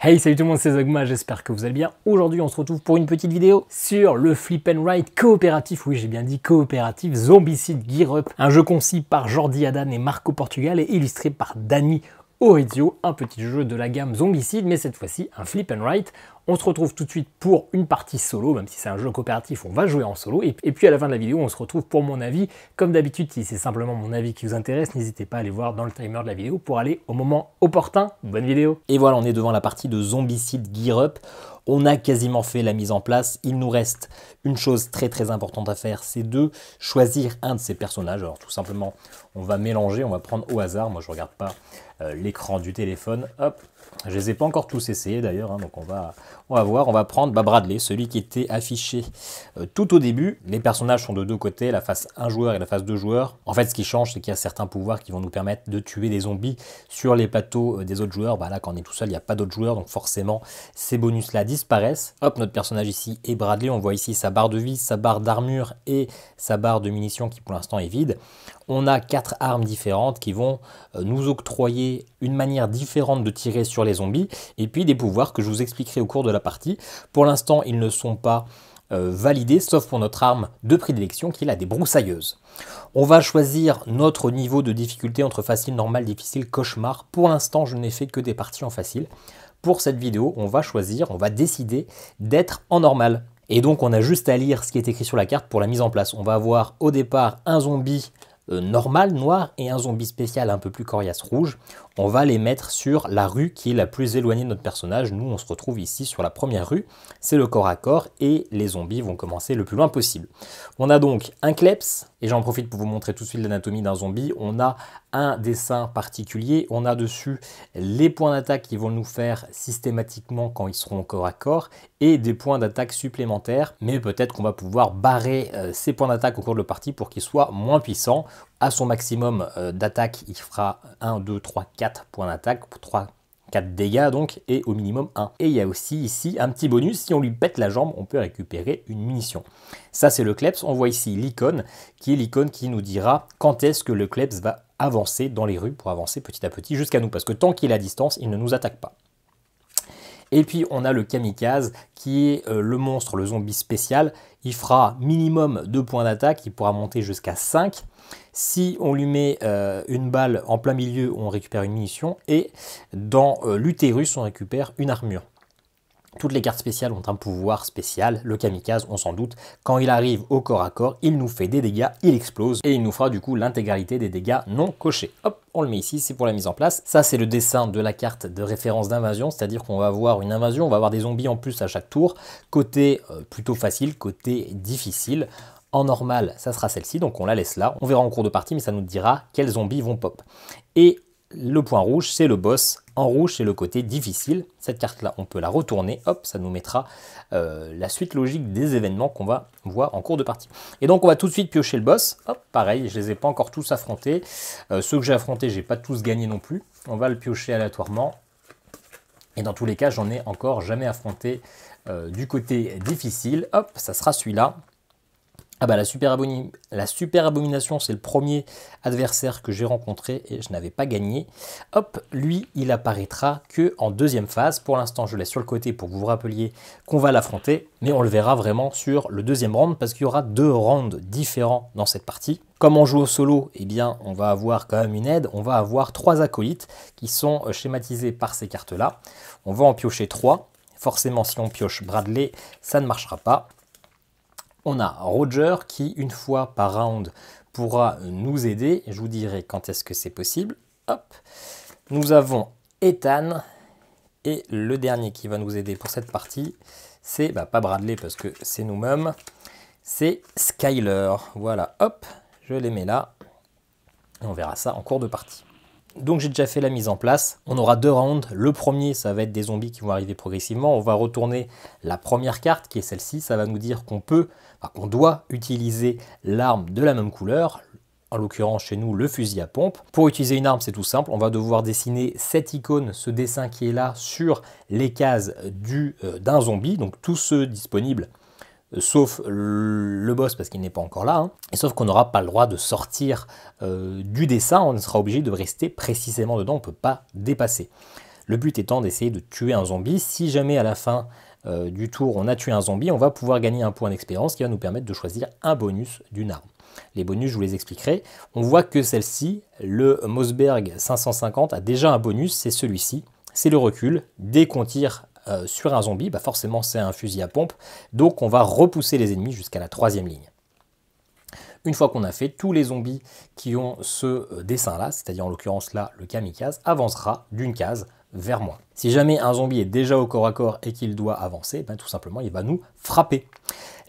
Hey salut tout le monde c'est Zogma, j'espère que vous allez bien. Aujourd'hui on se retrouve pour une petite vidéo sur le Flip and write coopératif, oui j'ai bien dit coopératif, Zombicide Gear Up, un jeu concis par Jordi Adan et Marco Portugal et illustré par Danny Orezio, un petit jeu de la gamme Zombicide, mais cette fois-ci un Flip and write. On se retrouve tout de suite pour une partie solo, même si c'est un jeu coopératif, on va jouer en solo. Et, puis à la fin de la vidéo, on se retrouve pour mon avis. Comme d'habitude, si c'est simplement mon avis qui vous intéresse, n'hésitez pas à aller voir dans le timer de la vidéo pour aller au moment opportun. Bonne vidéo Et voilà, on est devant la partie de Zombicide Gear Up. On a quasiment fait la mise en place. Il nous reste une chose très très importante à faire, c'est de choisir un de ces personnages. Alors tout simplement, on va mélanger, on va prendre au hasard. Moi, je ne regarde pas euh, l'écran du téléphone. Hop, je les ai pas encore tous essayés d'ailleurs, hein, donc on va, on va voir, on va prendre bah, Bradley, celui qui était affiché euh, tout au début. Les personnages sont de deux côtés, la face 1 joueur et la face 2 joueurs. En fait, ce qui change, c'est qu'il y a certains pouvoirs qui vont nous permettre de tuer des zombies sur les plateaux euh, des autres joueurs. Bah, là, quand on est tout seul, il n'y a pas d'autres joueurs, donc forcément, ces bonus-là disparaissent. Hop, notre personnage ici est Bradley. On voit ici sa barre de vie, sa barre d'armure et sa barre de munitions qui pour l'instant est vide. On a quatre armes différentes qui vont euh, nous octroyer une manière différente de tirer sur les zombies et puis des pouvoirs que je vous expliquerai au cours de la partie. Pour l'instant, ils ne sont pas euh, validés, sauf pour notre arme de prédilection qui est la broussailleuses On va choisir notre niveau de difficulté entre facile, normal, difficile, cauchemar. Pour l'instant, je n'ai fait que des parties en facile. Pour cette vidéo, on va choisir, on va décider d'être en normal. Et donc, on a juste à lire ce qui est écrit sur la carte pour la mise en place. On va avoir au départ un zombie euh, normal, noir, et un zombie spécial un peu plus coriace rouge on va les mettre sur la rue qui est la plus éloignée de notre personnage. Nous, on se retrouve ici sur la première rue, c'est le corps à corps, et les zombies vont commencer le plus loin possible. On a donc un kleps, et j'en profite pour vous montrer tout de suite l'anatomie d'un zombie. On a un dessin particulier, on a dessus les points d'attaque qui vont nous faire systématiquement quand ils seront corps à corps et des points d'attaque supplémentaires. Mais peut-être qu'on va pouvoir barrer euh, ces points d'attaque au cours de la partie pour qu'ils soient moins puissants. À son maximum euh, d'attaque, il fera 1, 2, 3, 4 points d'attaque, pour 3, 4 dégâts donc, et au minimum 1. Et il y a aussi ici un petit bonus, si on lui pète la jambe, on peut récupérer une munition. Ça c'est le Kleps, on voit ici l'icône, qui est l'icône qui nous dira quand est-ce que le Kleps va avancer dans les rues, pour avancer petit à petit jusqu'à nous, parce que tant qu'il est à distance, il ne nous attaque pas. Et puis on a le kamikaze qui est euh, le monstre, le zombie spécial. Il fera minimum 2 points d'attaque, il pourra monter jusqu'à 5 si on lui met euh, une balle en plein milieu, on récupère une munition. Et dans euh, l'utérus, on récupère une armure. Toutes les cartes spéciales ont un pouvoir spécial. Le kamikaze, on s'en doute, quand il arrive au corps à corps, il nous fait des dégâts, il explose et il nous fera du coup l'intégralité des dégâts non cochés. Hop, on le met ici, c'est pour la mise en place. Ça, c'est le dessin de la carte de référence d'invasion, c'est-à-dire qu'on va avoir une invasion, on va avoir des zombies en plus à chaque tour. Côté euh, plutôt facile, côté difficile. En normal, ça sera celle-ci, donc on la laisse là. On verra en cours de partie, mais ça nous dira quels zombies vont pop. Et le point rouge, c'est le boss. En rouge, c'est le côté difficile. Cette carte-là, on peut la retourner. Hop, ça nous mettra euh, la suite logique des événements qu'on va voir en cours de partie. Et donc, on va tout de suite piocher le boss. Hop, pareil, je ne les ai pas encore tous affrontés. Euh, ceux que j'ai affrontés, je n'ai pas tous gagné non plus. On va le piocher aléatoirement. Et dans tous les cas, j'en ai encore jamais affronté euh, du côté difficile. Hop, ça sera celui-là. Ah bah la super, abomination, c'est le premier adversaire que j'ai rencontré et je n'avais pas gagné. Hop, lui, il apparaîtra que en deuxième phase. Pour l'instant, je laisse sur le côté pour que vous vous rappeliez qu'on va l'affronter, mais on le verra vraiment sur le deuxième round parce qu'il y aura deux rounds différents dans cette partie. Comme on joue au solo, eh bien, on va avoir quand même une aide. On va avoir trois acolytes qui sont euh, schématisés par ces cartes-là. On va en piocher trois. Forcément, si on pioche Bradley, ça ne marchera pas. On a Roger qui, une fois par round, pourra nous aider. Je vous dirai quand est-ce que c'est possible. Hop. Nous avons Ethan. Et le dernier qui va nous aider pour cette partie, c'est bah, pas Bradley parce que c'est nous-mêmes. C'est Skyler. Voilà, hop, je les mets là. Et on verra ça en cours de partie. Donc j'ai déjà fait la mise en place. On aura deux rounds. Le premier, ça va être des zombies qui vont arriver progressivement. On va retourner la première carte qui est celle-ci. Ça va nous dire qu'on peut qu'on doit utiliser l'arme de la même couleur, en l'occurrence chez nous le fusil à pompe. Pour utiliser une arme, c'est tout simple, on va devoir dessiner cette icône, ce dessin qui est là sur les cases euh, d'un zombie, donc tous ceux disponibles euh, sauf le boss parce qu'il n'est pas encore là, hein. et sauf qu'on n'aura pas le droit de sortir euh, du dessin, on sera obligé de rester précisément dedans, on ne peut pas dépasser. Le but étant d'essayer de tuer un zombie, si jamais à la fin euh, du tour, on a tué un zombie, on va pouvoir gagner un point d'expérience qui va nous permettre de choisir un bonus d'une arme. Les bonus, je vous les expliquerai. On voit que celle-ci, le Mosberg 550, a déjà un bonus, c'est celui-ci. C'est le recul. Dès qu'on tire euh, sur un zombie, bah forcément c'est un fusil à pompe, donc on va repousser les ennemis jusqu'à la troisième ligne. Une fois qu'on a fait, tous les zombies qui ont ce euh, dessin-là, c'est-à-dire en l'occurrence là le kamikaze, avancera d'une case vers moi. Si jamais un zombie est déjà au corps à corps et qu'il doit avancer, ben, tout simplement il va nous frapper.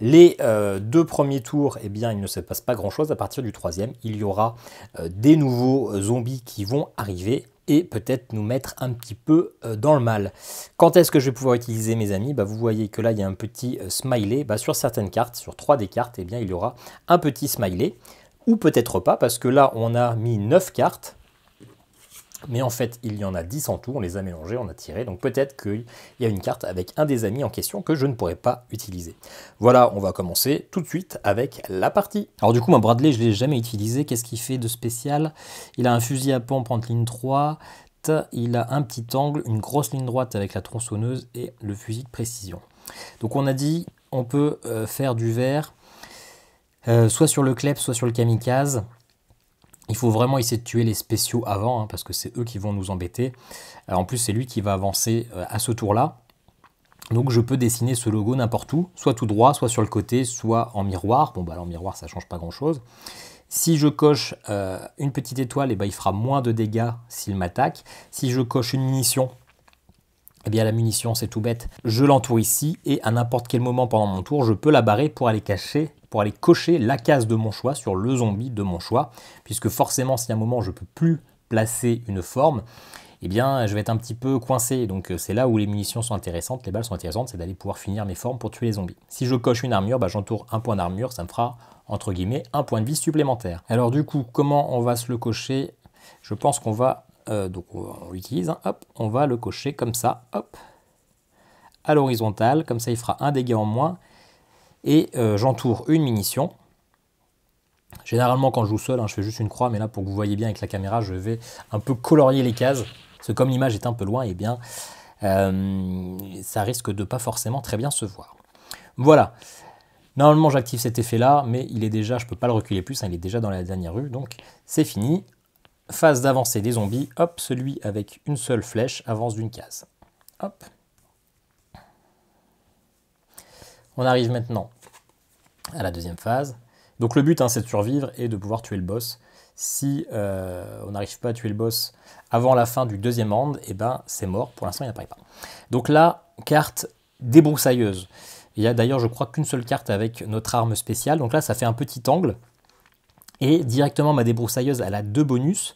Les euh, deux premiers tours, eh bien, il ne se passe pas grand-chose. À partir du troisième, il y aura euh, des nouveaux zombies qui vont arriver et peut-être nous mettre un petit peu euh, dans le mal. Quand est-ce que je vais pouvoir utiliser mes amis ben, Vous voyez que là, il y a un petit smiley. Ben, sur certaines cartes, sur trois des cartes, eh bien, il y aura un petit smiley. Ou peut-être pas, parce que là, on a mis 9 cartes. Mais en fait, il y en a 10 en tout, on les a mélangés, on a tiré, donc peut-être qu'il y a une carte avec un des amis en question que je ne pourrais pas utiliser. Voilà, on va commencer tout de suite avec la partie. Alors du coup, mon Bradley, je ne l'ai jamais utilisé, qu'est-ce qu'il fait de spécial Il a un fusil à pompe en ligne 3, il a un petit angle, une grosse ligne droite avec la tronçonneuse et le fusil de précision. Donc on a dit, on peut euh, faire du verre, euh, soit sur le clep, soit sur le kamikaze. Il faut vraiment essayer de tuer les spéciaux avant, hein, parce que c'est eux qui vont nous embêter. Euh, en plus, c'est lui qui va avancer euh, à ce tour-là. Donc je peux dessiner ce logo n'importe où, soit tout droit, soit sur le côté, soit en miroir. Bon, bah en miroir, ça change pas grand-chose. Si je coche euh, une petite étoile, et eh ben, il fera moins de dégâts s'il m'attaque. Si je coche une munition, eh bien la munition, c'est tout bête. Je l'entoure ici et à n'importe quel moment pendant mon tour, je peux la barrer pour aller cacher pour aller cocher la case de mon choix sur le zombie de mon choix, puisque forcément si à un moment je ne peux plus placer une forme, eh bien je vais être un petit peu coincé. Donc euh, c'est là où les munitions sont intéressantes, les balles sont intéressantes, c'est d'aller pouvoir finir mes formes pour tuer les zombies. Si je coche une armure, bah, j'entoure un point d'armure, ça me fera entre guillemets un point de vie supplémentaire. Alors du coup, comment on va se le cocher Je pense qu'on va, euh, donc on l'utilise, hein, hop, on va le cocher comme ça, hop, à l'horizontale, comme ça il fera un dégât en moins, et euh, j'entoure une munition. Généralement quand je joue seul, hein, je fais juste une croix, mais là pour que vous voyez bien avec la caméra, je vais un peu colorier les cases. Parce que comme l'image est un peu loin, et eh bien euh, ça risque de pas forcément très bien se voir. Voilà. Normalement j'active cet effet là, mais il est déjà, je peux pas le reculer plus, hein, il est déjà dans la dernière rue, donc c'est fini. Phase d'avancée des zombies, hop, celui avec une seule flèche avance d'une case. Hop. On arrive maintenant à la deuxième phase. Donc le but, hein, c'est de survivre et de pouvoir tuer le boss. Si euh, on n'arrive pas à tuer le boss avant la fin du deuxième round, et eh ben c'est mort. Pour l'instant, il n'apparaît pas. Donc là, carte débroussailleuse. Il y a d'ailleurs, je crois, qu'une seule carte avec notre arme spéciale. Donc là, ça fait un petit angle. Et directement, ma débroussailleuse, elle a deux bonus.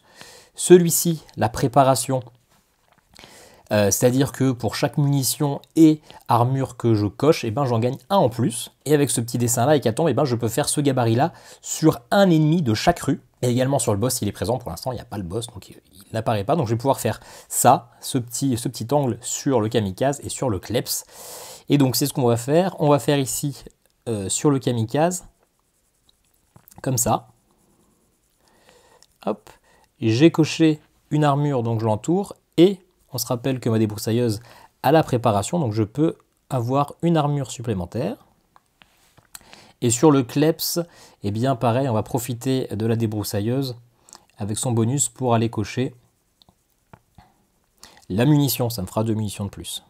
Celui-ci, la préparation, euh, c'est-à-dire que pour chaque munition et armure que je coche, eh ben, j'en gagne un en plus. Et avec ce petit dessin-là, Hécatombe, et eh ben, je peux faire ce gabarit-là sur un ennemi de chaque rue. Et également sur le boss, il est présent. Pour l'instant, il n'y a pas le boss, donc il n'apparaît pas. Donc je vais pouvoir faire ça, ce petit, angle sur le kamikaze et sur le kleps. Et donc c'est ce qu'on va faire. On va faire ici euh, sur le kamikaze, comme ça. Hop, j'ai coché une armure, donc je l'entoure, et on se rappelle que ma débroussailleuse a la préparation, donc je peux avoir une armure supplémentaire. Et sur le Kleps, eh bien pareil, on va profiter de la débroussailleuse avec son bonus pour aller cocher la munition, ça me fera deux munitions de plus.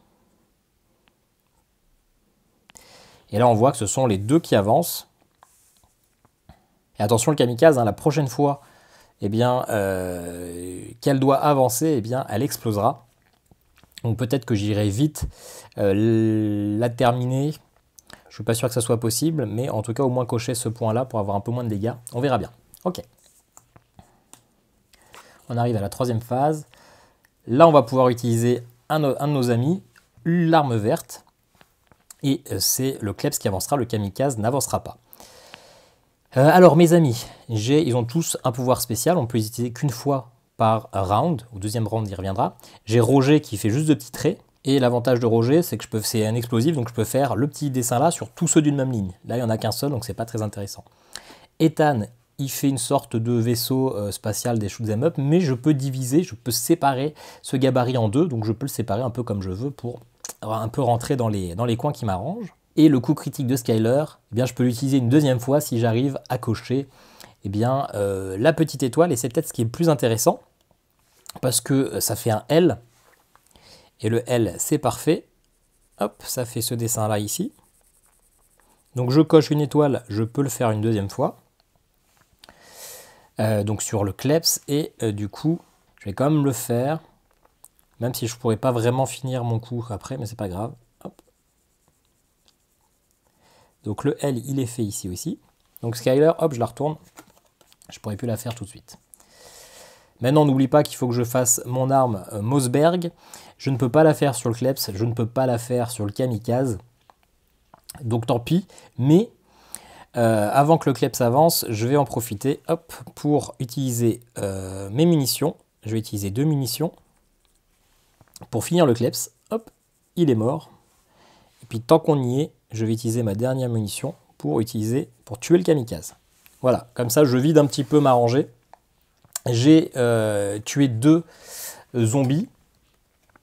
Et là, on voit que ce sont les deux qui avancent. Et attention, le kamikaze, hein, la prochaine fois eh bien, euh, qu'elle doit avancer, eh bien, elle explosera. Donc peut-être que j'irai vite euh, la terminer. Je suis pas sûr que ça soit possible, mais en tout cas au moins cocher ce point-là pour avoir un peu moins de dégâts. On verra bien. Ok. On arrive à la troisième phase. Là, on va pouvoir utiliser un, de nos amis, l'arme verte. Et euh, c'est le Klebs qui avancera, le Kamikaze n'avancera pas. Euh, alors, mes amis, ils ont tous un pouvoir spécial. On peut les utiliser qu'une fois par round. Au deuxième round, il reviendra. J'ai Roger qui fait juste de petits traits. Et l'avantage de Roger, c'est que je peux, c'est un explosif, donc je peux faire le petit dessin là sur tous ceux d'une même ligne. Là, il n'y en a qu'un seul, donc c'est pas très intéressant. Ethan, il fait une sorte de vaisseau euh, spatial des shoot'em up, mais je peux diviser, je peux séparer ce gabarit en deux, donc je peux le séparer un peu comme je veux pour un peu rentrer dans les, dans les coins qui m'arrangent. Et le coup critique de Skyler, eh bien, je peux l'utiliser une deuxième fois si j'arrive à cocher eh bien, euh, la petite étoile, et c'est peut-être ce qui est le plus intéressant, parce que euh, ça fait un L, et le L, c'est parfait. Hop, ça fait ce dessin-là ici. Donc je coche une étoile, je peux le faire une deuxième fois. Euh, donc sur le kleps, et du coup, je vais quand même le faire, même si je ne pourrais pas vraiment finir mon coup après, mais c'est pas grave. Donc le L, il est fait ici aussi. Donc Skyler, hop, je la retourne, je pourrais plus la faire tout de suite. Maintenant, n'oublie pas qu'il faut que je fasse mon arme euh, Mossberg. Je ne peux pas la faire sur le Kleps, je ne peux pas la faire sur le Kamikaze. Donc tant pis, mais euh, avant que le Kleps avance, je vais en profiter hop, pour utiliser euh, mes munitions. Je vais utiliser deux munitions pour finir le Kleps. Hop, il est mort. Et puis tant qu'on y est, je vais utiliser ma dernière munition pour utiliser pour tuer le kamikaze. Voilà, comme ça je vide un petit peu ma rangée. J'ai euh, tué deux zombies.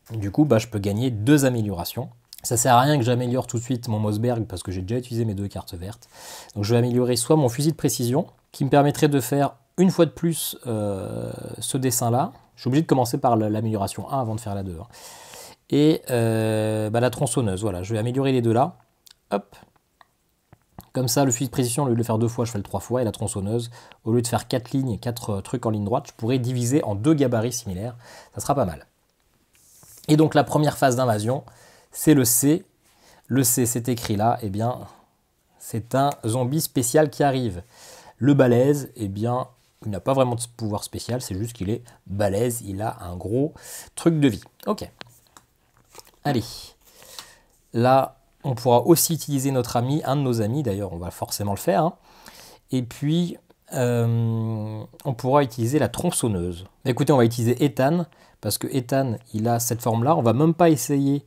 Du coup, bah, je peux gagner deux améliorations. Ça sert à rien que j'améliore tout de suite mon Mossberg parce que j'ai déjà utilisé mes deux cartes vertes. Donc je vais améliorer soit mon fusil de précision, qui me permettrait de faire une fois de plus euh, ce dessin-là. Je suis obligé de commencer par l'amélioration 1 avant de faire la 2. Hein. Et euh, bah, la tronçonneuse, voilà, je vais améliorer les deux là. Hop, comme ça, le fusil de précision, au lieu de le faire deux fois, je fais le trois fois. Et la tronçonneuse, au lieu de faire quatre lignes, quatre euh, trucs en ligne droite, je pourrais diviser en deux gabarits similaires. Ça sera pas mal. Et donc la première phase d'invasion, c'est le C. Le C, c'est écrit là, eh bien, c'est un zombie spécial qui arrive. Le balèze, eh bien, il n'a pas vraiment de pouvoir spécial, c'est juste qu'il est balèze, il a un gros truc de vie. Ok. Allez. Là, on pourra aussi utiliser notre ami, un de nos amis d'ailleurs, on va forcément le faire. Hein. Et puis, euh, on pourra utiliser la tronçonneuse. Écoutez, on va utiliser Ethan, parce que Ethan, il a cette forme-là. On va même pas essayer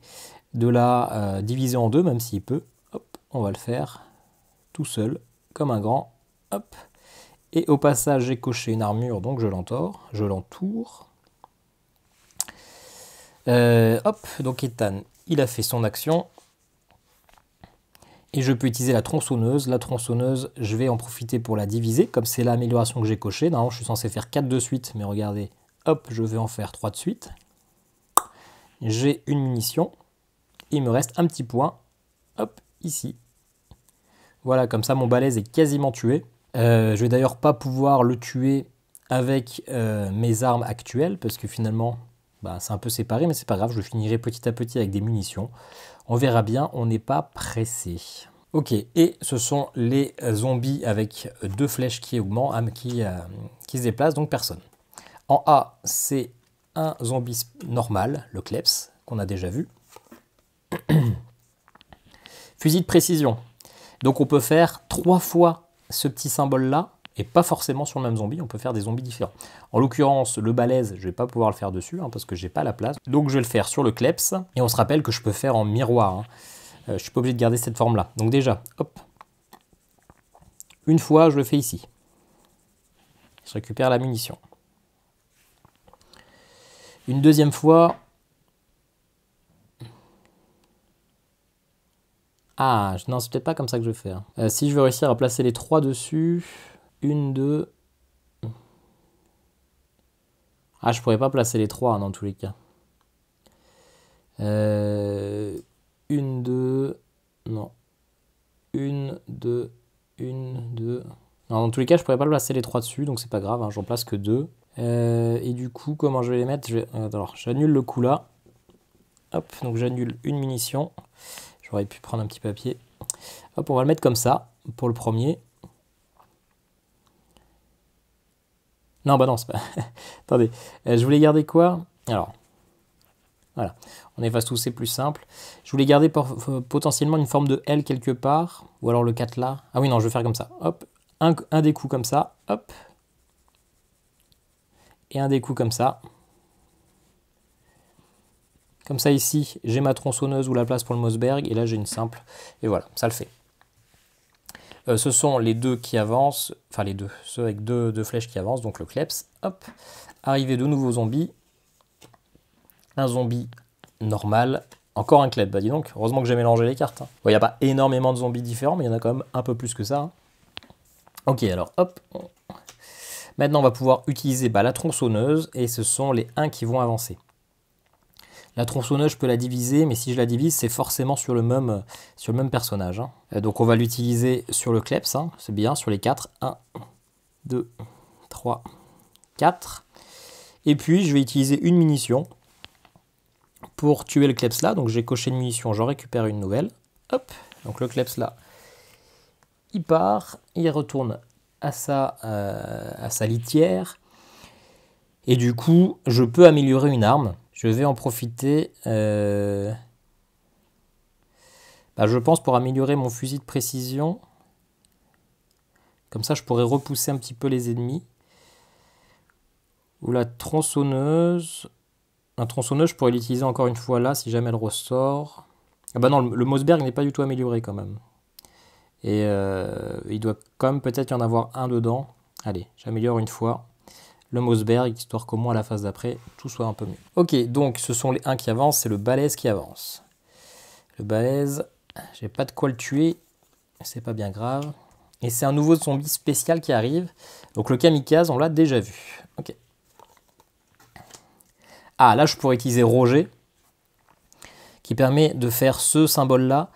de la euh, diviser en deux, même s'il peut. Hop, on va le faire tout seul, comme un grand. Hop. Et au passage, j'ai coché une armure, donc je l'entoure. Je l'entoure. Euh, hop, donc Ethan, il a fait son action et je peux utiliser la tronçonneuse. La tronçonneuse, je vais en profiter pour la diviser, comme c'est l'amélioration que j'ai cochée. Normalement, je suis censé faire 4 de suite, mais regardez, hop, je vais en faire 3 de suite. J'ai une munition, il me reste un petit point, hop, ici. Voilà, comme ça, mon balèze est quasiment tué. Euh, je vais d'ailleurs pas pouvoir le tuer avec euh, mes armes actuelles, parce que finalement, bah, c'est un peu séparé, mais c'est pas grave, je finirai petit à petit avec des munitions. On verra bien, on n'est pas pressé. Ok, et ce sont les zombies avec deux flèches qui augmentent, ah, qui, euh, qui se déplacent, donc personne. En A, c'est un zombie normal, le Kleps, qu'on a déjà vu. Fusil de précision. Donc on peut faire trois fois ce petit symbole-là et pas forcément sur le même zombie, on peut faire des zombies différents. En l'occurrence, le balèze, je vais pas pouvoir le faire dessus hein, parce que j'ai pas la place. Donc je vais le faire sur le kleps et on se rappelle que je peux faire en miroir. Hein. Euh, je suis pas obligé de garder cette forme là. Donc déjà, hop. Une fois, je le fais ici. Je récupère la munition. Une deuxième fois. Ah, non, c'est peut-être pas comme ça que je vais faire. Euh, si je veux réussir à placer les trois dessus, une, deux... Ah, je pourrais pas placer les trois hein, dans tous les cas. Euh, une, deux... Non. Une, deux, une, deux... Non, dans tous les cas, je pourrais pas placer les trois dessus, donc c'est pas grave, hein, j'en place que deux. Euh, et du coup, comment je vais les mettre euh, Alors, j'annule le coup là. Hop, donc j'annule une munition. J'aurais pu prendre un petit papier. Hop, on va le mettre comme ça, pour le premier. Non, bah non, c'est pas. Attendez, euh, je voulais garder quoi Alors, voilà, on efface tout, c'est plus simple. Je voulais garder potentiellement une forme de L quelque part, ou alors le 4 là. Ah oui, non, je vais faire comme ça. Hop, un, un des coups comme ça, hop. Et un des coups comme ça. Comme ça ici, j'ai ma tronçonneuse ou la place pour le Mosberg. et là j'ai une simple, et voilà, ça le fait. Euh, ce sont les deux qui avancent, enfin les deux, ceux avec deux, deux flèches qui avancent, donc le Kleps. Hop, arrivé de nouveaux zombies. Un zombie normal, encore un Kleps. bah dis donc, heureusement que j'ai mélangé les cartes. Il hein. n'y a pas énormément de zombies différents, mais il y en a quand même un peu plus que ça. Hein. Ok, alors hop. Maintenant, on va pouvoir utiliser bah, la tronçonneuse, et ce sont les 1 qui vont avancer. La tronçonneuse, je peux la diviser, mais si je la divise, c'est forcément sur le même, sur le même personnage. Hein. Euh, donc on va l'utiliser sur le Kleps, hein. c'est bien, sur les 4. 1, 2, 3, 4. Et puis je vais utiliser une munition pour tuer le Kleps là. Donc j'ai coché une munition, j'en récupère une nouvelle. Hop, donc le Kleps là, il part, il retourne à sa, euh, à sa litière. Et du coup, je peux améliorer une arme. Je vais en profiter, euh, bah, je pense, pour améliorer mon fusil de précision. Comme ça, je pourrais repousser un petit peu les ennemis. Ou la tronçonneuse. La tronçonneuse, je pourrais l'utiliser encore une fois là, si jamais elle ressort. Ah bah non, le, n'est pas du tout amélioré quand même. Et euh, il doit quand même peut-être y en avoir un dedans. Allez, j'améliore une fois le Mosberg, histoire qu'au moins à la phase d'après, tout soit un peu mieux. Ok, donc ce sont les 1 qui avancent, c'est le balèze qui avance. Le balèze, j'ai pas de quoi le tuer, c'est pas bien grave. Et c'est un nouveau zombie spécial qui arrive. Donc le kamikaze, on l'a déjà vu. Ok. Ah, là, je pourrais utiliser Roger, qui permet de faire ce symbole-là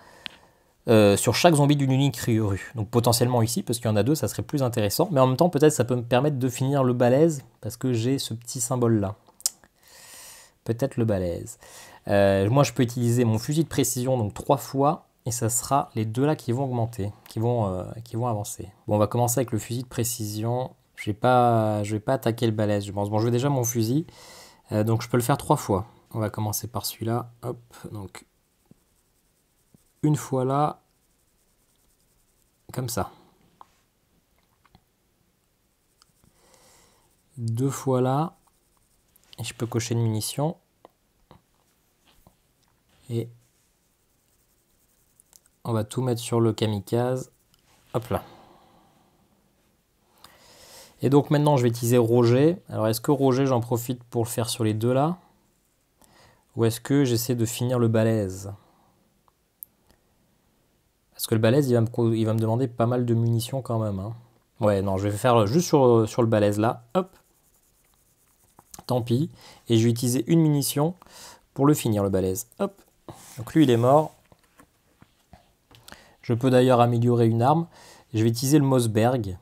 euh, sur chaque zombie d'une unique rue. Donc potentiellement ici, parce qu'il y en a deux, ça serait plus intéressant. Mais en même temps, peut-être ça peut me permettre de finir le balèze, parce que j'ai ce petit symbole-là. Peut-être le balèze. Euh, moi, je peux utiliser mon fusil de précision, donc trois fois, et ça sera les deux là qui vont augmenter, qui vont, euh, qui vont avancer. Bon, on va commencer avec le fusil de précision. Je ne vais, pas, je vais pas attaquer le balèze, je pense. Bon, je veux déjà mon fusil, donc je peux le faire trois fois. On va commencer par celui-là. Hop, donc une fois là, comme ça. Deux fois là, et je peux cocher une munition. Et on va tout mettre sur le kamikaze. Hop là. Et donc maintenant, je vais utiliser Roger. Alors, est-ce que Roger, j'en profite pour le faire sur les deux là Ou est-ce que j'essaie de finir le balèze parce que le balèze, il va, me, demander pas mal de munitions quand même. Hein. Ouais, non, je vais faire euh, juste euh, sur, le balèze là. Hop. Tant pis. Et je vais utiliser une munition pour le finir, le balèze. Hop. Donc lui, il est mort. Je peux d'ailleurs améliorer une arme. Je vais utiliser le Mossberg.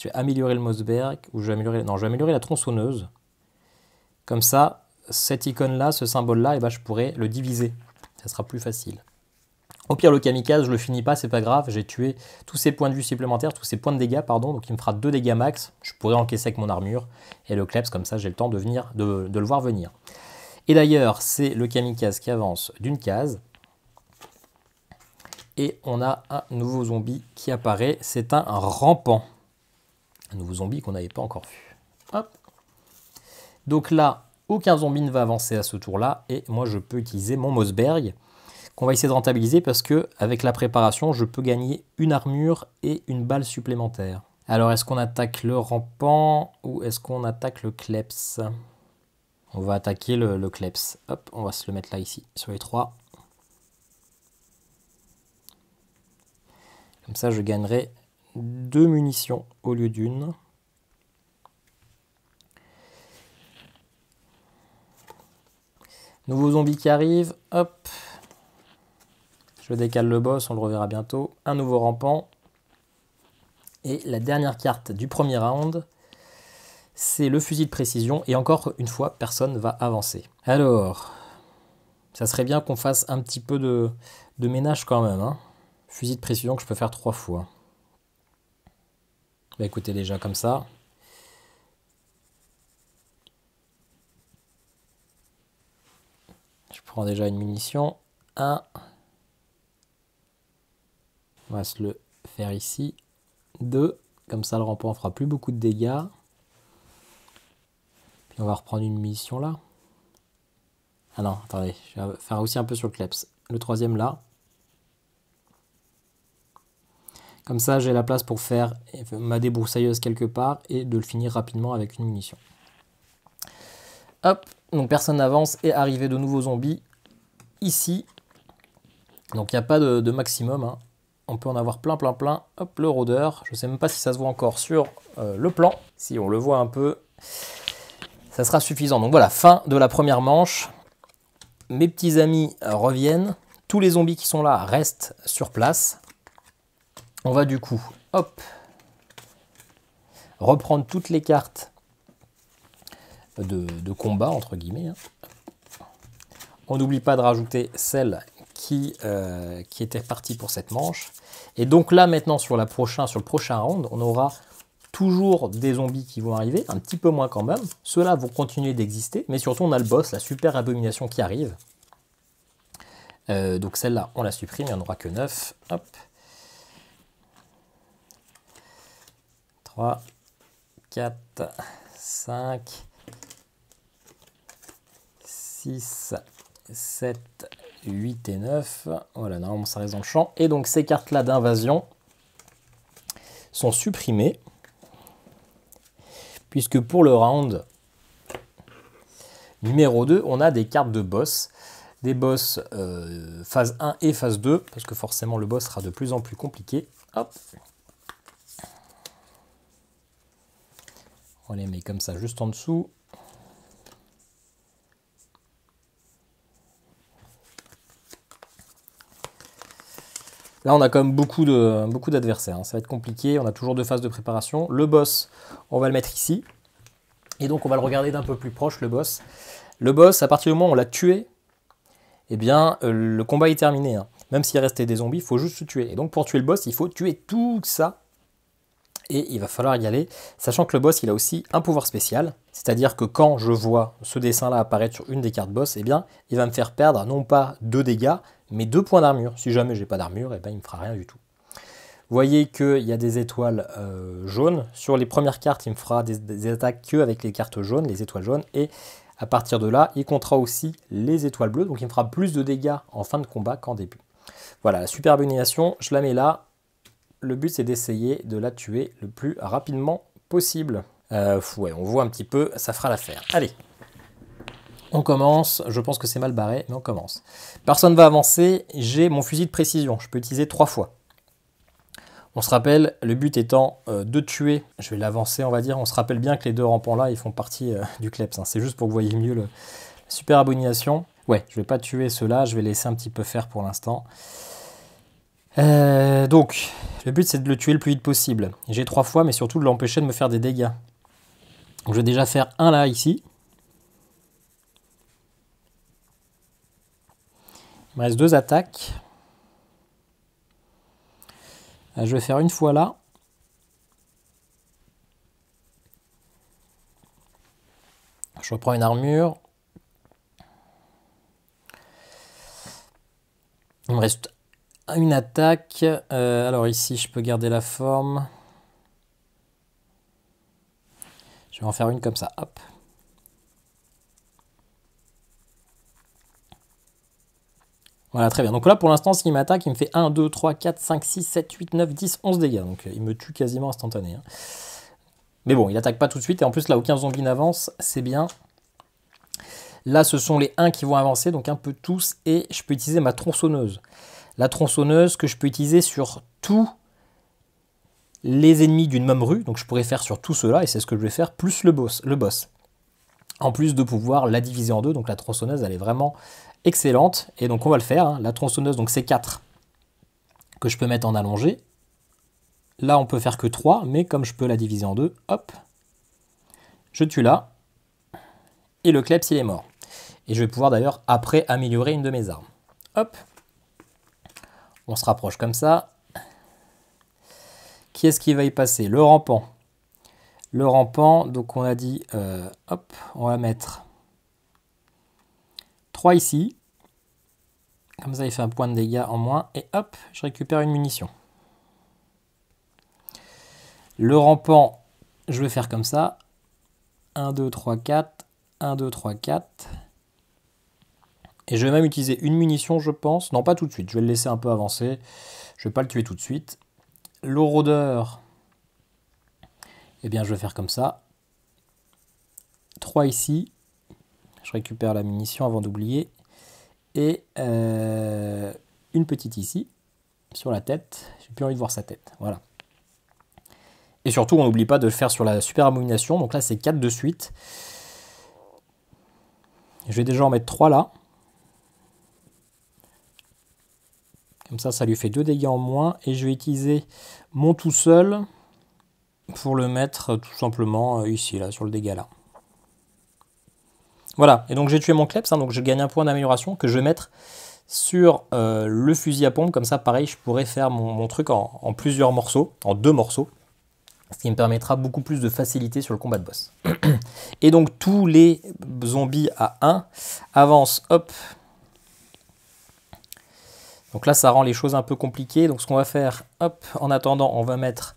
Je vais améliorer le Mossberg. Ou je vais améliorer... Non, je vais améliorer la tronçonneuse. Comme ça, cette icône-là, ce symbole-là, eh ben, je pourrais le diviser. Ça sera plus facile. Au pire, le kamikaze, je le finis pas, c'est pas grave, j'ai tué tous ces points de vue supplémentaires, tous ces points de dégâts, pardon, donc il me fera 2 dégâts max, je pourrais encaisser avec mon armure, et le kleps, comme ça j'ai le temps de, venir, de, le voir venir. Et d'ailleurs, c'est le kamikaze qui avance d'une case, et on a un nouveau zombie qui apparaît, c'est un rampant. Un nouveau zombie qu'on n'avait pas encore vu. Donc là, aucun zombie ne va avancer à ce tour-là, et moi je peux utiliser mon Mossberg, on va essayer de rentabiliser parce que avec la préparation, je peux gagner une armure et une balle supplémentaire. Alors est-ce qu'on attaque le rampant ou est-ce qu'on attaque le kleps On va attaquer le, le kleps. Hop, on va se le mettre là ici sur les trois. Comme ça, je gagnerai deux munitions au lieu d'une. Nouveau zombie qui arrive, hop, je décale le boss, on le reverra bientôt. Un nouveau rampant. Et la dernière carte du premier round, c'est le fusil de précision. Et encore une fois, personne va avancer. Alors, ça serait bien qu'on fasse un petit peu de, ménage quand même. Hein. Fusil de précision que je peux faire trois fois. Bah, écoutez déjà comme ça. Je prends déjà une munition. 1, on va se le faire ici. Deux. Comme ça, le rampant fera plus beaucoup de dégâts. Puis on va reprendre une mission là. Ah non, attendez, je vais faire aussi un peu sur le kleps. Le troisième là. Comme ça, j'ai la place pour faire ma débroussailleuse quelque part et de le finir rapidement avec une munition. Hop, donc personne n'avance et arrivé de nouveaux zombies ici. Donc il n'y a pas de, maximum. Hein on peut en avoir plein plein plein. Hop, le rôdeur. Je ne sais même pas si ça se voit encore sur euh, le plan. Si on le voit un peu, ça sera suffisant. Donc voilà, fin de la première manche. Mes petits amis euh, reviennent. Tous les zombies qui sont là restent sur place. On va du coup, hop, reprendre toutes les cartes de, combat, entre guillemets. Hein. On n'oublie pas de rajouter celles qui, euh, qui était parti pour cette manche. Et donc là, maintenant, sur, la prochain, sur le prochain round, on aura toujours des zombies qui vont arriver, un petit peu moins quand même. Ceux-là vont continuer d'exister, mais surtout on a le boss, la super abomination qui arrive. Euh, donc celle-là, on la supprime, il n'y en aura que 9. 3, 4, 5, 6, 7, 8 et 9. Voilà, normalement ça reste dans le champ. Et donc ces cartes-là d'invasion sont supprimées, puisque pour le round numéro 2, on a des cartes de boss. Des boss euh, phase 1 et phase 2, parce que forcément le boss sera de plus en plus compliqué. Hop On les met comme ça juste en dessous. Là, on a quand même beaucoup beaucoup d'adversaires. Hein. Ça va être compliqué. On a toujours deux phases de préparation. Le boss, on va le mettre ici. Et donc, on va le regarder d'un peu plus proche, le boss. Le boss, à partir du moment où on l'a tué, eh bien, euh, le combat est terminé. Hein. Même s'il restait des zombies, il faut juste se tuer. Et donc, pour tuer le boss, il faut tuer tout ça. Et il va falloir y aller, sachant que le boss, il a aussi un pouvoir spécial. C'est-à-dire que quand je vois ce dessin-là apparaître sur une des cartes boss, eh bien, il va me faire perdre non pas deux dégâts, mes deux points d'armure. Si jamais j'ai pas d'armure, et eh ben, il me fera rien du tout. Vous voyez qu'il y a des étoiles euh, jaunes. Sur les premières cartes, il me fera des, attaques que avec les cartes jaunes, les étoiles jaunes. Et à partir de là, il comptera aussi les étoiles bleues. Donc il me fera plus de dégâts en fin de combat qu'en début. Voilà, la superbe je la mets là. Le but, c'est d'essayer de la tuer le plus rapidement possible. Euh, on voit un petit peu, ça fera l'affaire. Allez, on commence, je pense que c'est mal barré, mais on commence. Personne va avancer, j'ai mon fusil de précision, je peux utiliser trois fois. On se rappelle, le but étant euh, de tuer, je vais l'avancer on va dire, on se rappelle bien que les deux rampants là, ils font partie euh, du kleps, hein. c'est juste pour que vous voyez mieux le, super abomination. Ouais, je vais pas tuer ceux-là, je vais laisser un petit peu faire pour l'instant. Euh, donc, le but c'est de le tuer le plus vite possible. J'ai trois fois, mais surtout de l'empêcher de me faire des dégâts. je vais déjà faire un là, ici, Il me reste deux attaques. Euh, je vais faire une fois là. Je reprends une armure. Il me reste une attaque. Euh, alors ici, je peux garder la forme. Je vais en faire une comme ça. Hop. Voilà, très bien. Donc là, pour l'instant, s'il m'attaque, il me fait 1, 2, 3, 4, 5, 6, 7, 8, 9, 10, 11 dégâts. Donc euh, il me tue quasiment instantané. Hein. Mais bon, il attaque pas tout de suite. Et en plus, là, aucun zombie n'avance. C'est bien. Là, ce sont les 1 qui vont avancer, donc un peu tous. Et je peux utiliser ma tronçonneuse. La tronçonneuse que je peux utiliser sur tous les ennemis d'une même rue. Donc je pourrais faire sur tout cela, et c'est ce que je vais faire, plus le boss. Le boss. En plus de pouvoir la diviser en deux. Donc la tronçonneuse, elle est vraiment excellente. Et donc on va le faire. Hein. La tronçonneuse, donc c'est 4 que je peux mettre en allongé. Là, on peut faire que 3, mais comme je peux la diviser en deux, hop, je tue là. Et le kleps, il est mort. Et je vais pouvoir d'ailleurs après améliorer une de mes armes. Hop, on se rapproche comme ça. Qui est-ce qui va y passer Le rampant. Le rampant, donc on a dit, euh, hop, on va mettre 3 ici. Comme ça, il fait un point de dégâts en moins. Et hop, je récupère une munition. Le rampant, je vais faire comme ça. 1, 2, 3, 4. 1, 2, 3, 4. Et je vais même utiliser une munition, je pense. Non, pas tout de suite. Je vais le laisser un peu avancer. Je ne vais pas le tuer tout de suite. Le rôdeur, eh bien, je vais faire comme ça. 3 ici. Je récupère la munition avant d'oublier et euh, une petite ici, sur la tête. J'ai plus envie de voir sa tête, voilà. Et surtout, on n'oublie pas de le faire sur la super abomination. Donc là, c'est 4 de suite. Je vais déjà en mettre 3 là. Comme ça, ça lui fait 2 dégâts en moins. Et je vais utiliser mon tout seul pour le mettre euh, tout simplement euh, ici, là, sur le dégât là. Voilà, et donc j'ai tué mon kleps, hein, donc je gagne un point d'amélioration que je vais mettre sur euh, le fusil à pompe, comme ça pareil je pourrais faire mon, truc en, en, plusieurs morceaux, en deux morceaux, ce qui me permettra beaucoup plus de facilité sur le combat de boss. et donc tous les zombies à 1 avancent, hop donc là ça rend les choses un peu compliquées, donc ce qu'on va faire, hop, en attendant on va mettre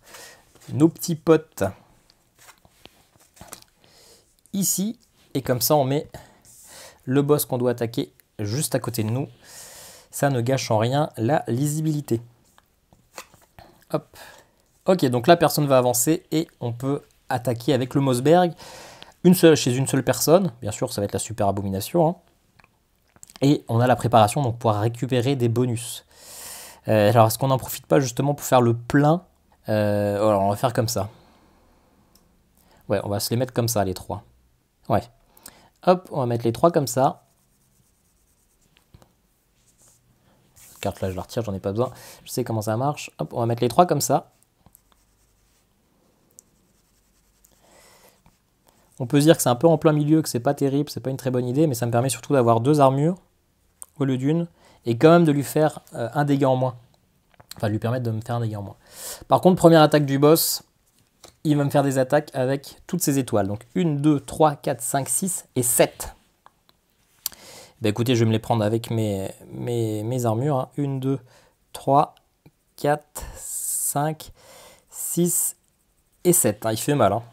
nos petits potes ici, et comme ça, on met le boss qu'on doit attaquer juste à côté de nous. Ça ne gâche en rien la lisibilité. Hop. Ok, donc là, personne va avancer et on peut attaquer avec le Mossberg une seule, chez une seule personne. Bien sûr, ça va être la super abomination. Hein. Et on a la préparation, donc pouvoir récupérer des bonus. Euh, alors, est-ce qu'on n'en profite pas justement pour faire le plein euh, oh, Alors, on va faire comme ça. Ouais, on va se les mettre comme ça, les trois. Ouais. Hop, on va mettre les trois comme ça. Cette carte là, je la retire, j'en ai pas besoin. Je sais comment ça marche. Hop, on va mettre les trois comme ça. On peut se dire que c'est un peu en plein milieu, que c'est pas terrible, c'est pas une très bonne idée, mais ça me permet surtout d'avoir deux armures au lieu d'une, et quand même de lui faire euh, un dégât en moins. Enfin, lui permettre de me faire un dégât en moins. Par contre, première attaque du boss, il va me faire des attaques avec toutes ses étoiles. Donc 1, 2, 3, 4, 5, 6 et 7. Ben bah, écoutez, je vais me les prendre avec mes, armures. 1, 2, 3, 4, 5, 6 et 7. Hein. Il fait mal. Hein.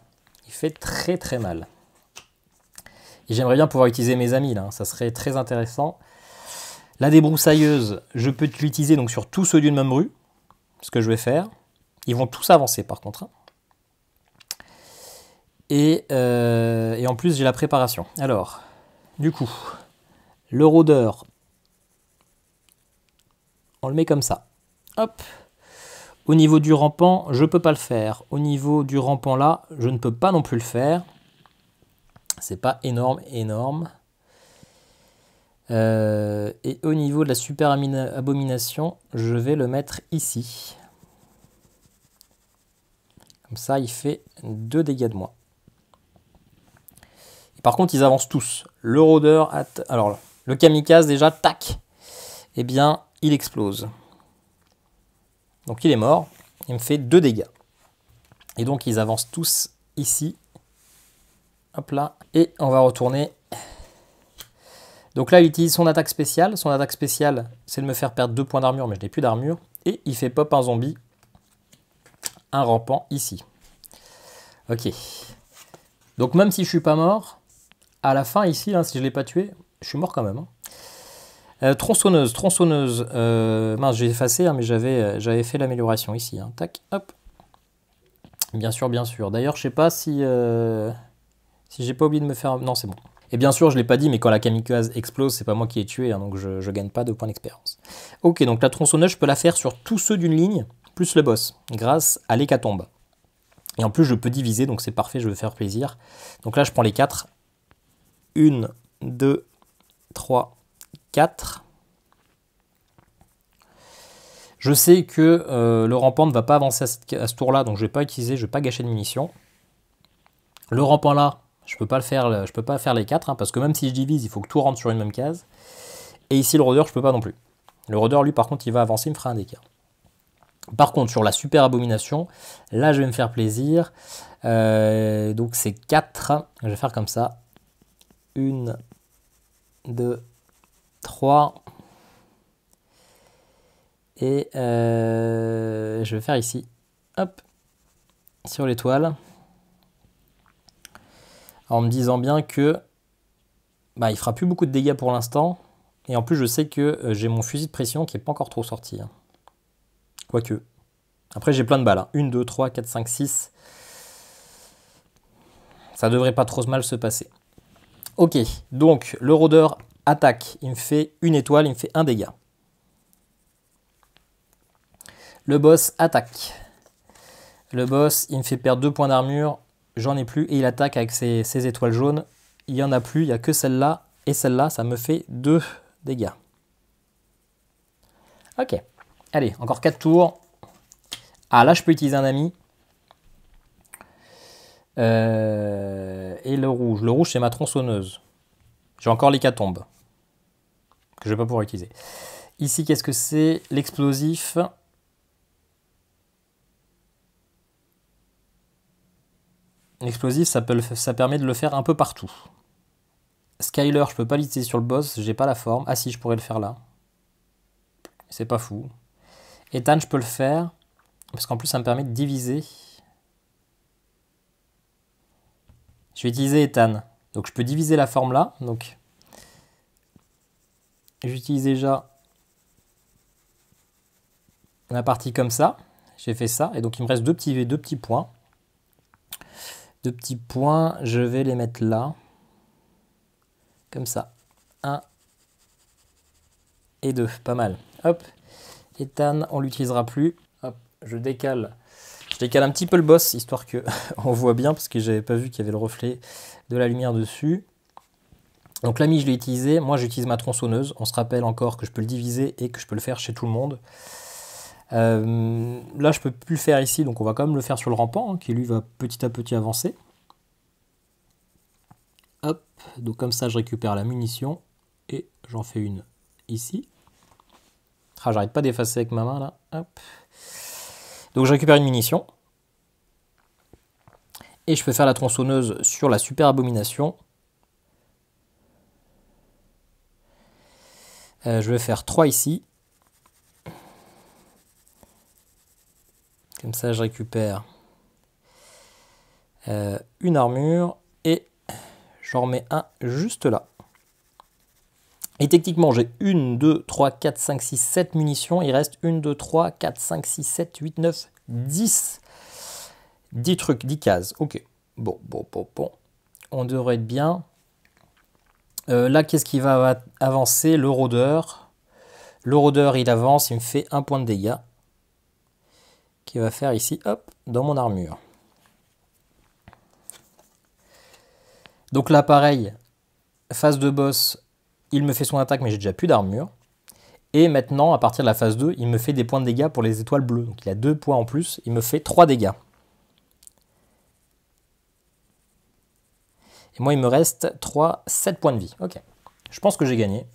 Il fait très très mal. j'aimerais bien pouvoir utiliser mes amis là. Hein. Ça serait très intéressant. La débroussailleuse, je peux l'utiliser sur tous ceux d'une même rue. Ce que je vais faire. Ils vont tous avancer par contre. Euh, et, en plus, j'ai la préparation. Alors, du coup, le rôdeur, on le met comme ça. Hop. Au niveau du rampant, je ne peux pas le faire. Au niveau du rampant là, je ne peux pas non plus le faire. C'est pas énorme, énorme. Euh, et au niveau de la super abomination, je vais le mettre ici. Comme ça, il fait deux dégâts de moi. Par contre, ils avancent tous. Le rôdeur, alors le kamikaze déjà, tac, eh bien, il explose. Donc il est mort, il me fait deux dégâts. Et donc ils avancent tous ici. Hop là, et on va retourner. Donc là, il utilise son attaque spéciale. Son attaque spéciale, c'est de me faire perdre deux points d'armure, mais je n'ai plus d'armure. Et il fait pop un zombie, un rampant ici. Ok. Donc même si je suis pas mort, à la fin ici, hein, si je ne l'ai pas tué, je suis mort quand même. Hein. Euh, tronçonneuse, tronçonneuse. Euh, mince, j'ai effacé, hein, mais j'avais, euh, j'avais fait l'amélioration ici. Tac, hop. Bien sûr, bien sûr. D'ailleurs, je sais pas si, si j'ai pas oublié de me faire... Non, c'est bon. Et bien sûr, je l'ai pas dit, mais quand la kamikaze explose, c'est pas moi qui ai tué, donc je, ne gagne pas de points d'expérience. Ok, donc la tronçonneuse, je peux la faire sur tous ceux d'une ligne, plus le boss, grâce à l'hécatombe. Et en plus, je peux diviser, donc c'est parfait, je veux faire plaisir. Donc là, je prends les 4, 1, 2, 3, 4. Je sais que euh, le rampant ne va pas avancer à, ce tour-là, donc je ne vais pas utiliser, je ne vais pas gâcher de munitions. Le rampant là, je ne peux, pas le faire, peux pas faire les 4, hein, parce que même si je divise, il faut que tout rentre sur une même case. Et ici, le rôdeur, je ne peux pas non plus. Le rôdeur, lui, par contre, il va avancer, il me fera un décal. Par contre, sur la super abomination, là, je vais me faire plaisir. Euh, donc, c'est 4. Je vais faire comme ça. 1, 2, 3. Et euh, je vais faire ici. Hop. Sur l'étoile. En me disant bien que il bah, il fera plus beaucoup de dégâts pour l'instant. Et en plus, je sais que euh, j'ai mon fusil de pression qui n'est pas encore trop sorti. Hein. Quoique. Après, j'ai plein de balles. 1, 2, 3, 4, 5, 6. Ça devrait pas trop mal se passer. Ok, donc le rôdeur attaque, il me fait une étoile, il me fait un dégât. Le boss attaque. Le boss, il me fait perdre deux points d'armure, j'en ai plus, et il attaque avec ses, étoiles jaunes. Il n'y en a plus, il n'y a que celle-là, et celle-là, ça me fait deux dégâts. Ok, allez, encore quatre tours. Ah, là, je peux utiliser un ami. Euh et le rouge. Le rouge, c'est ma tronçonneuse. J'ai encore l'hécatombe, que je vais pas pouvoir utiliser. Ici, qu'est-ce que c'est L'explosif. L'explosif, ça, permet de le faire un peu partout. Skyler, je peux pas l'utiliser sur le boss, j'ai pas la forme. Ah si, je pourrais le faire là. C'est pas fou. Ethan, je peux le faire, parce qu'en plus, ça me permet de diviser Je vais utiliser éthane. Donc je peux diviser la forme là. Donc j'utilise déjà la partie comme ça. J'ai fait ça. Et donc il me reste deux petits, deux petits points. Deux petits points, je vais les mettre là. Comme ça. Un et deux. Pas mal. Hop. Ethan, on l'utilisera plus. je décale je décale un petit peu le boss, histoire qu'on voit bien, parce que j'avais pas vu qu'il y avait le reflet de la lumière dessus. Donc l'ami, je l'ai utilisé. Moi, j'utilise ma tronçonneuse. On se rappelle encore que je peux le diviser et que je peux le faire chez tout le monde. Euh, là, je peux plus le faire ici, donc on va quand même le faire sur le rampant, hein, qui lui va petit à petit avancer. Hop, donc comme ça, je récupère la munition et j'en fais une ici. Ah, j'arrête pas d'effacer avec ma main là. Hop. Donc je récupère une munition. Et je peux faire la tronçonneuse sur la super abomination. Euh, je vais faire 3 ici. Comme ça, je récupère euh, une armure et j'en remets un juste là. Et techniquement, j'ai 1, 2, 3, 4, 5, 6, 7 munitions. Il reste 1, 2, 3, 4, 5, 6, 7, 8, 9, 10. 10 trucs, 10 cases. Ok. Bon, bon, bon, bon. On devrait être bien. Euh, là, qu'est-ce qui va avancer Le rôdeur. Le rôdeur, il avance, il me fait un point de dégâts. Qui va faire ici, hop, dans mon armure. Donc là, pareil, phase de boss, il me fait son attaque, mais j'ai déjà plus d'armure. Et maintenant, à partir de la phase 2, il me fait des points de dégâts pour les étoiles bleues. Donc il a 2 points en plus, il me fait 3 dégâts. Et moi, il me reste 3, 7 points de vie. Ok, je pense que j'ai gagné.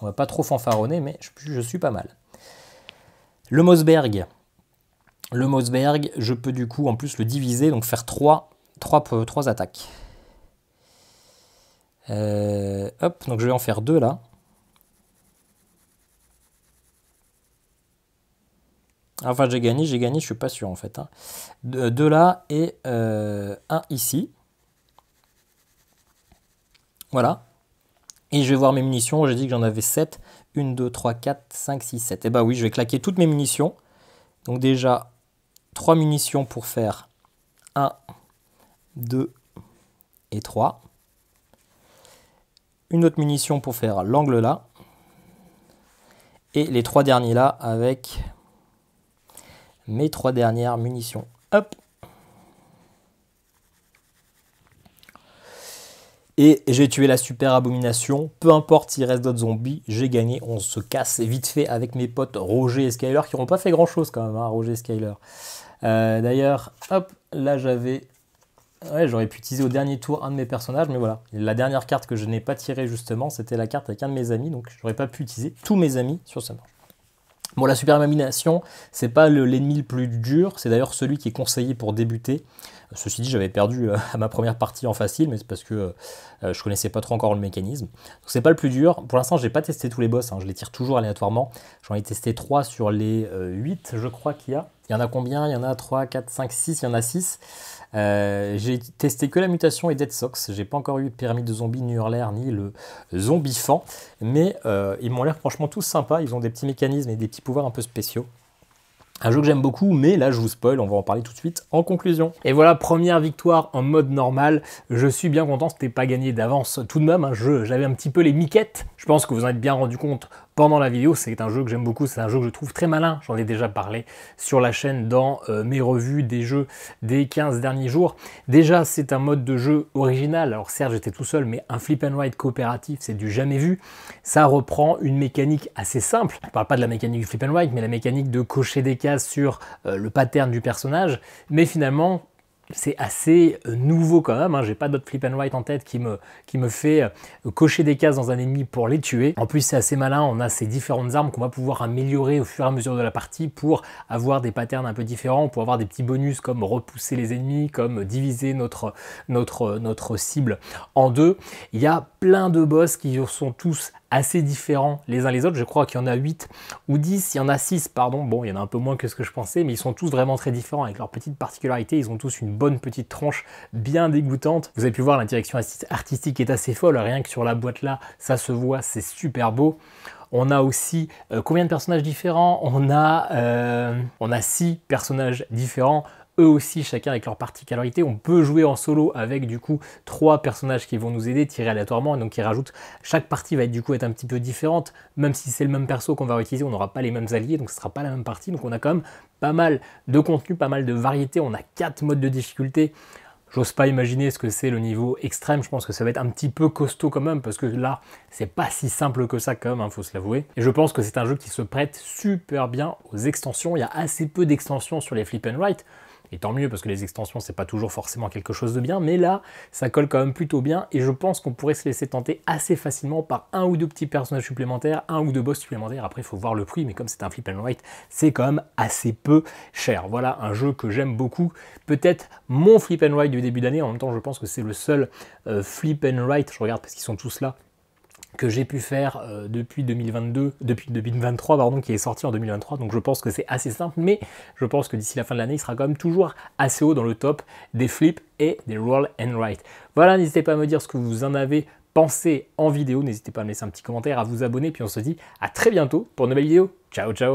On va pas trop fanfaronner, mais je, suis pas mal. Le Mosberg. Le Mosberg, je peux du coup en plus le diviser, donc faire 3, 3 attaques. Euh, hop, donc je vais en faire deux là. Ah, enfin, j'ai gagné, j'ai gagné, je suis pas sûr en fait. Hein. De, deux là et euh, un ici. Voilà. Et je vais voir mes munitions. J'ai dit que j'en avais 7. 1, 2, 3, 4, 5, 6, 7. Et bah oui, je vais claquer toutes mes munitions. Donc déjà, 3 munitions pour faire 1, 2 et 3 une autre munition pour faire l'angle là, et les trois derniers là avec mes trois dernières munitions. Hop Et j'ai tué la super abomination. Peu importe s'il reste d'autres zombies, j'ai gagné. On se casse vite fait avec mes potes Roger et Skyler qui n'ont pas fait grand chose quand même, hein, Roger et Skyler. Euh, d'ailleurs, hop, là j'avais Ouais, j'aurais pu utiliser au dernier tour un de mes personnages, mais voilà. La dernière carte que je n'ai pas tirée, justement, c'était la carte avec un de mes amis, donc j'aurais pas pu utiliser tous mes amis sur ce manche. Bon, la super ce c'est pas l'ennemi le, plus dur, c'est d'ailleurs celui qui est conseillé pour débuter. Ceci dit, j'avais perdu euh, à ma première partie en facile, mais c'est parce que euh, euh, je connaissais pas trop encore le mécanisme. Donc c'est pas le plus dur. Pour l'instant, j'ai pas testé tous les boss, hein. je les tire toujours aléatoirement. J'en ai testé 3 sur les 8, je crois qu'il y a. Il y en a combien Il y en a 3, 4, 5, 6, il y en a 6. Euh, j'ai testé que la mutation et Dead Sox. J'ai pas encore eu de pyramide de zombies, ni Hurler, ni le zombie fan. Mais euh, ils m'ont l'air franchement tous sympas. Ils ont des petits mécanismes et des petits pouvoirs un peu spéciaux. Un jeu que j'aime beaucoup, mais là je vous spoil, on va en parler tout de suite en conclusion. Et voilà, première victoire en mode normal. Je suis bien content, c'était pas gagné d'avance tout de même. Hein. J'avais un petit peu les miquettes. Je pense que vous en êtes bien rendu compte pendant la vidéo. C'est un jeu que j'aime beaucoup, c'est un jeu que je trouve très malin. J'en ai déjà parlé sur la chaîne dans euh, mes revues des jeux des 15 derniers jours. Déjà, c'est un mode de jeu original. Alors certes, j'étais tout seul, mais un flip and ride coopératif, c'est du jamais vu. Ça reprend une mécanique assez simple. Je ne parle pas de la mécanique du flip and white, mais la mécanique de cocher des cases sur euh, le pattern du personnage. Mais finalement, c'est assez euh, nouveau quand même, hein. j'ai pas d'autres flip and right en tête qui me, fait euh, cocher des cases dans un ennemi pour les tuer. En plus c'est assez malin, on a ces différentes armes qu'on va pouvoir améliorer au fur et à mesure de la partie pour avoir des patterns un peu différents, pour avoir des petits bonus comme repousser les ennemis, comme diviser notre, notre cible en deux. Il y a plein de boss qui sont tous assez différents les uns les autres. Je crois qu'il y en a 8 ou 10, il y en a 6, pardon. Bon, il y en a un peu moins que ce que je pensais, mais ils sont tous vraiment très différents avec leurs petites particularités. Ils ont tous une bonne petite tranche bien dégoûtante. Vous avez pu voir, la direction artistique est assez folle. Rien que sur la boîte là, ça se voit, c'est super beau. On a aussi euh, combien de personnages différents On a 6 euh, personnages différents eux aussi chacun avec leur particularité. On peut jouer en solo avec du coup trois personnages qui vont nous aider, tirer aléatoirement, et donc qui rajoutent chaque partie va être du coup être un petit peu différente, même si c'est le même perso qu'on va utiliser, on n'aura pas les mêmes alliés, donc ce sera pas la même partie. Donc on a quand même pas mal de contenu, pas mal de variété, on a quatre modes de difficulté. J'ose pas imaginer ce que c'est le niveau extrême, je pense que ça va être un petit peu costaud quand même, parce que là, c'est pas si simple que ça quand même, hein, faut se l'avouer. Et je pense que c'est un jeu qui se prête super bien aux extensions, il y a assez peu d'extensions sur les flip and write, et tant mieux, parce que les extensions, c'est pas toujours forcément quelque chose de bien, mais là, ça colle quand même plutôt bien, et je pense qu'on pourrait se laisser tenter assez facilement par un ou deux petits personnages supplémentaires, un ou deux boss supplémentaires, après il faut voir le prix, mais comme c'est un flip and write, c'est quand même assez peu cher. Voilà un jeu que j'aime beaucoup, peut-être mon flip and write du début d'année, en même temps je pense que c'est le seul euh, flip and write, je regarde parce qu'ils sont tous là, que j'ai pu faire euh, depuis 2022, depuis 2023, pardon, qui est sorti en 2023. Donc je pense que c'est assez simple, mais je pense que d'ici la fin de l'année, il sera quand même toujours assez haut dans le top des flips et des roll and write. Voilà, n'hésitez pas à me dire ce que vous en avez pensé en vidéo. N'hésitez pas à me laisser un petit commentaire, à vous abonner, puis on se dit à très bientôt pour une nouvelle vidéo. Ciao, ciao